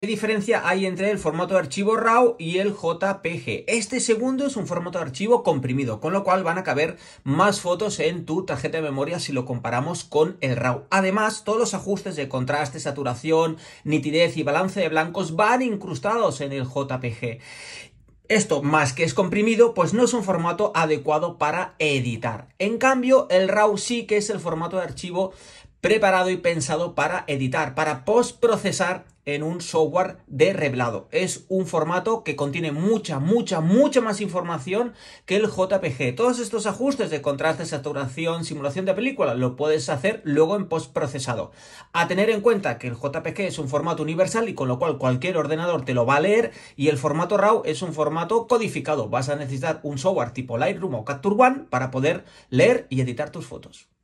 ¿Qué diferencia hay entre el formato de archivo RAW y el JPG? Este segundo es un formato de archivo comprimido, con lo cual van a caber más fotos en tu tarjeta de memoria si lo comparamos con el RAW. Además, todos los ajustes de contraste, saturación, nitidez y balance de blancos van incrustados en el JPG. Esto, más que es comprimido, pues no es un formato adecuado para editar. En cambio, el RAW sí que es el formato de archivo preparado y pensado para editar, para postprocesar en un software de revelado. Es un formato que contiene mucha, mucha, mucha más información que el JPG. Todos estos ajustes de contraste, saturación, simulación de película, lo puedes hacer luego en postprocesado. A tener en cuenta que el JPG es un formato universal y con lo cual cualquier ordenador te lo va a leer y el formato RAW es un formato codificado. Vas a necesitar un software tipo Lightroom o Capture One para poder leer y editar tus fotos.